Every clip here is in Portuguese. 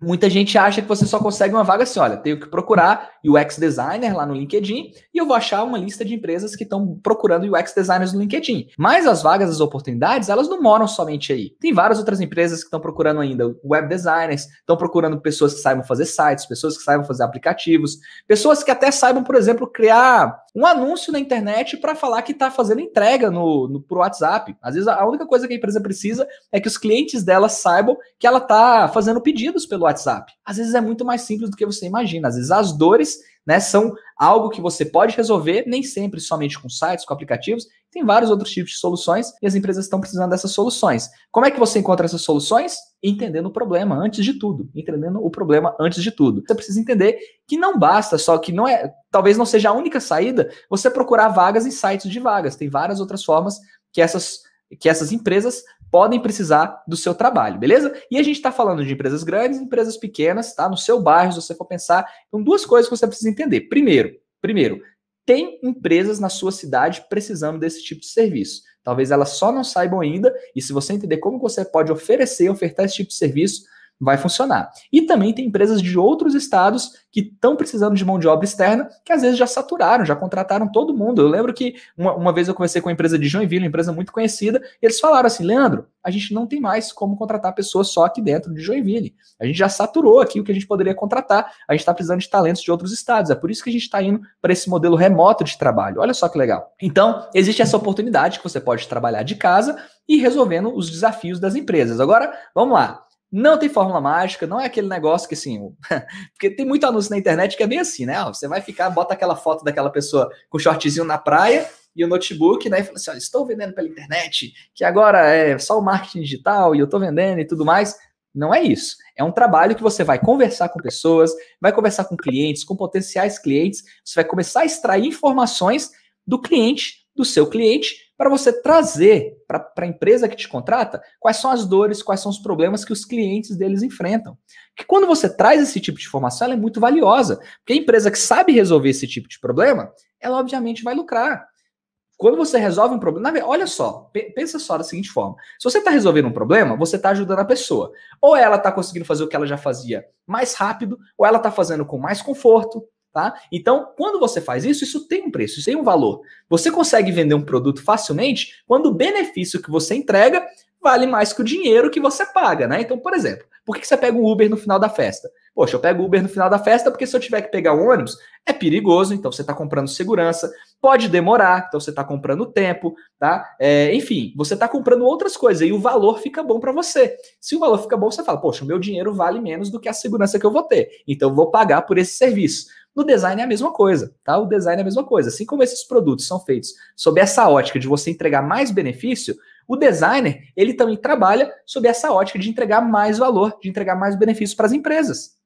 Muita gente acha que você só consegue uma vaga assim, olha, tenho que procurar UX designer lá no LinkedIn e eu vou achar uma lista de empresas que estão procurando UX designers no LinkedIn. Mas as vagas, as oportunidades, elas não moram somente aí. Tem várias outras empresas que estão procurando ainda web designers, estão procurando pessoas que saibam fazer sites, pessoas que saibam fazer aplicativos, pessoas que até saibam, por exemplo, criar um anúncio na internet para falar que está fazendo entrega no, no pro WhatsApp. Às vezes a única coisa que a empresa precisa é que os clientes dela saibam que ela está fazendo pedidos pelo WhatsApp. Às vezes é muito mais simples do que você imagina. Às vezes as dores né, são algo que você pode resolver, nem sempre somente com sites, com aplicativos. Tem vários outros tipos de soluções e as empresas estão precisando dessas soluções. Como é que você encontra essas soluções? Entendendo o problema antes de tudo. Entendendo o problema antes de tudo. Você precisa entender que não basta, só que não é, talvez não seja a única saída você procurar vagas em sites de vagas. Tem várias outras formas que essas que essas empresas podem precisar do seu trabalho, beleza? E a gente está falando de empresas grandes, empresas pequenas, tá? No seu bairro, se você for pensar, então duas coisas que você precisa entender. Primeiro, primeiro, tem empresas na sua cidade precisando desse tipo de serviço. Talvez elas só não saibam ainda, e se você entender como você pode oferecer, ofertar esse tipo de serviço, vai funcionar. E também tem empresas de outros estados que estão precisando de mão de obra externa, que às vezes já saturaram, já contrataram todo mundo. Eu lembro que uma, uma vez eu conversei com uma empresa de Joinville, uma empresa muito conhecida, e eles falaram assim: Leandro, a gente não tem mais como contratar pessoas só aqui dentro de Joinville. A gente já saturou aqui o que a gente poderia contratar, a gente está precisando de talentos de outros estados. É por isso que a gente está indo para esse modelo remoto de trabalho. Olha só que legal. Então, existe essa oportunidade que você pode trabalhar de casa e resolvendo os desafios das empresas. Agora, vamos lá. Não tem fórmula mágica, não é aquele negócio que assim. porque tem muito anúncio na internet que é bem assim, né? você vai ficar, bota aquela foto daquela pessoa com shortzinho na praia e o notebook, né? E fala assim: olha, estou vendendo pela internet, que agora é só o marketing digital e eu estou vendendo e tudo mais. Não é isso. É um trabalho que você vai conversar com pessoas, vai conversar com clientes, com potenciais clientes, você vai começar a extrair informações do cliente do seu cliente para você trazer para a empresa que te contrata quais são as dores, quais são os problemas que os clientes deles enfrentam. Que quando você traz esse tipo de informação, ela é muito valiosa. Porque a empresa que sabe resolver esse tipo de problema, ela obviamente vai lucrar. Quando você resolve um problema, olha só, pensa só da seguinte forma: se você está resolvendo um problema, você está ajudando a pessoa. Ou ela está conseguindo fazer o que ela já fazia mais rápido, ou ela está fazendo com mais conforto, tá? Então, quando você faz isso, isso tem um preço, isso tem um valor. Você consegue vender um produto facilmente quando o benefício que você entrega vale mais que o dinheiro que você paga, né? Então, por exemplo, por que você pega um Uber no final da festa? Poxa, eu pego o Uber no final da festa porque se eu tiver que pegar um ônibus, é perigoso, então você está comprando segurança, pode demorar, então você está comprando tempo, tá? É, enfim, você está comprando outras coisas e o valor fica bom para você. Se o valor fica bom, você fala, poxa, o meu dinheiro vale menos do que a segurança que eu vou ter, então eu vou pagar por esse serviço. No design é a mesma coisa, tá? O design é a mesma coisa. Assim como esses produtos são feitos sob essa ótica de você entregar mais benefício, o designer, ele também trabalha sob essa ótica de entregar mais valor, de entregar mais benefício para as empresas.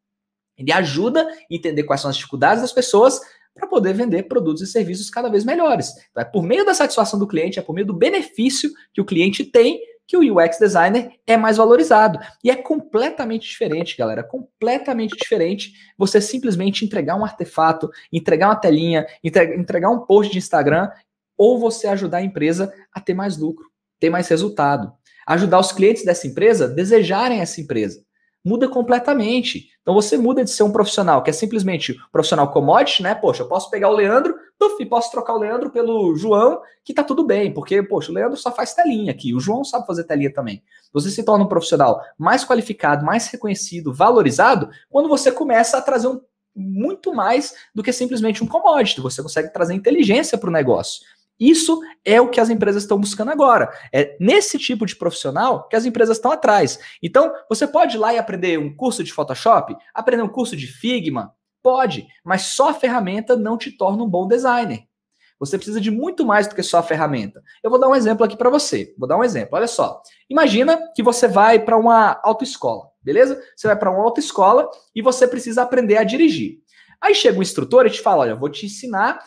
Ele ajuda a entender quais são as dificuldades das pessoas, para poder vender produtos e serviços cada vez melhores. Então, é por meio da satisfação do cliente, é por meio do benefício que o cliente tem que o UX designer é mais valorizado. E é completamente diferente, galera. Completamente diferente você simplesmente entregar um artefato, entregar uma telinha, entregar um post de Instagram, ou você ajudar a empresa a ter mais lucro, ter mais resultado. Ajudar os clientes dessa empresa a desejarem essa empresa muda completamente. Então você muda de ser um profissional que é simplesmente um profissional commodity, né? Poxa, eu posso pegar o Leandro, puff, posso trocar o Leandro pelo João, que tá tudo bem, porque, poxa, o Leandro só faz telinha aqui, o João sabe fazer telinha também. Você se torna um profissional mais qualificado, mais reconhecido, valorizado, quando você começa a trazer um, muito mais do que simplesmente um commodity. Você consegue trazer inteligência para o negócio. Isso é o que as empresas estão buscando agora. É nesse tipo de profissional que as empresas estão atrás. Então, você pode ir lá e aprender um curso de Photoshop, aprender um curso de Figma, pode, mas só a ferramenta não te torna um bom designer. Você precisa de muito mais do que só a ferramenta. Eu vou dar um exemplo aqui para você. Vou dar um exemplo. Olha só. Imagina que você vai para uma autoescola, beleza? Você vai para uma autoescola e você precisa aprender a dirigir. Aí chega um instrutor e te fala: Olha, eu vou te ensinar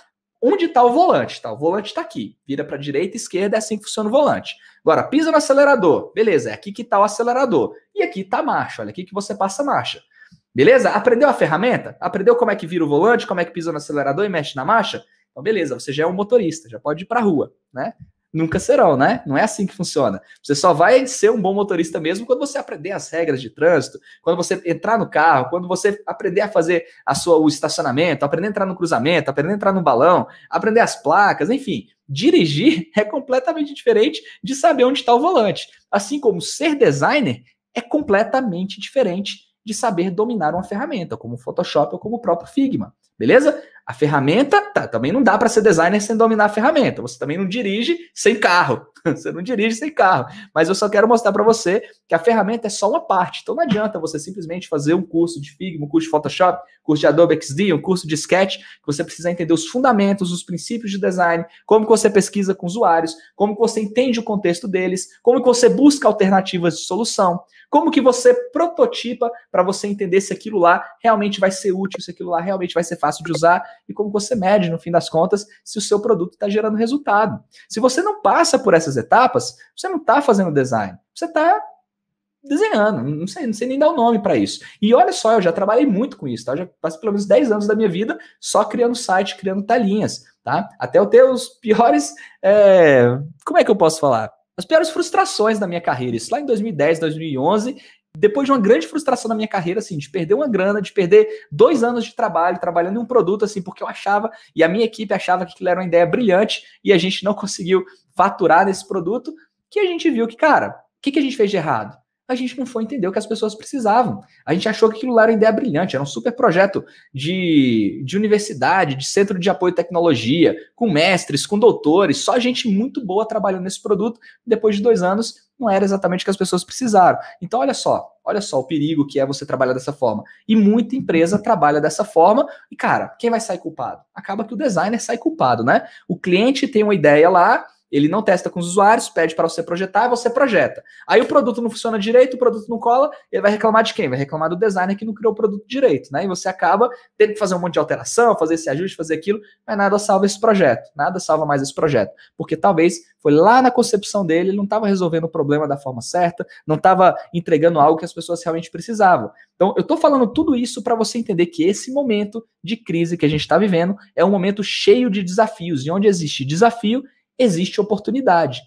onde está o volante, tá? O volante está aqui. Vira para direita, esquerda, é assim que funciona o volante. Agora, pisa no acelerador. Beleza, é aqui que está o acelerador. E aqui está a marcha, olha aqui que você passa a marcha. Beleza? Aprendeu a ferramenta? Aprendeu como é que vira o volante, como é que pisa no acelerador e mexe na marcha? Então, beleza, você já é um motorista, já pode ir para a rua, né? nunca serão, né? Não é assim que funciona. Você só vai ser um bom motorista mesmo quando você aprender as regras de trânsito, quando você entrar no carro, quando você aprender a fazer a sua, o estacionamento, aprender a entrar no cruzamento, aprender a entrar no balão, aprender as placas, enfim. Dirigir é completamente diferente de saber onde está o volante. Assim como ser designer é completamente diferente de saber dominar uma ferramenta, como o Photoshop ou como o próprio Figma. Beleza? A ferramenta, tá, também não dá para ser designer sem dominar a ferramenta. Você também não dirige sem carro. Você não dirige sem carro. Mas eu só quero mostrar para você que a ferramenta é só uma parte. Então não adianta você simplesmente fazer um curso de Figma, um curso de Photoshop, curso de Adobe XD, um curso de Sketch, que você precisa entender os fundamentos, os princípios de design, como que você pesquisa com usuários, como que você entende o contexto deles, como que você busca alternativas de solução, como que você prototipa para você entender se aquilo lá realmente vai ser útil, se aquilo lá realmente vai ser fácil de usar e como você mede, no fim das contas, se o seu produto está gerando resultado. Se você não passa por essas etapas, você não está fazendo design, você está desenhando, não sei, não sei nem dar o um nome para isso. E olha só, eu já trabalhei muito com isso, tá? Eu já passei pelo menos 10 anos da minha vida só criando site, criando telinhas, tá? Até eu ter os piores. É... Como é que eu posso falar? As piores frustrações da minha carreira. Isso lá em 2010, 2011, depois de uma grande frustração na minha carreira, assim, de perder uma grana, de perder dois anos de trabalho, trabalhando em um produto, assim, porque eu achava, e a minha equipe achava que aquilo era uma ideia brilhante, e a gente não conseguiu faturar nesse produto, que a gente viu que, cara, o que, que a gente fez de errado? a gente não foi entender o que as pessoas precisavam. A gente achou que aquilo lá era uma ideia brilhante, era um super projeto de, de universidade, de centro de apoio à tecnologia, com mestres, com doutores, só gente muito boa trabalhando nesse produto. Depois de dois anos, não era exatamente o que as pessoas precisaram. Então, olha só, olha só o perigo que é você trabalhar dessa forma. E muita empresa trabalha dessa forma, e cara, quem vai sair culpado? Acaba que o designer sai culpado, né? O cliente tem uma ideia lá, ele não testa com os usuários, pede para você projetar, você projeta. Aí o produto não funciona direito, o produto não cola, ele vai reclamar de quem? Vai reclamar do designer que não criou o produto direito, né? E você acaba tendo que fazer um monte de alteração, fazer esse ajuste, fazer aquilo, mas nada salva esse projeto, nada salva mais esse projeto, porque talvez foi lá na concepção dele, ele não estava resolvendo o problema da forma certa, não estava entregando algo que as pessoas realmente precisavam. Então, eu estou falando tudo isso para você entender que esse momento de crise que a gente está vivendo é um momento cheio de desafios, e onde existe desafio, existe oportunidade.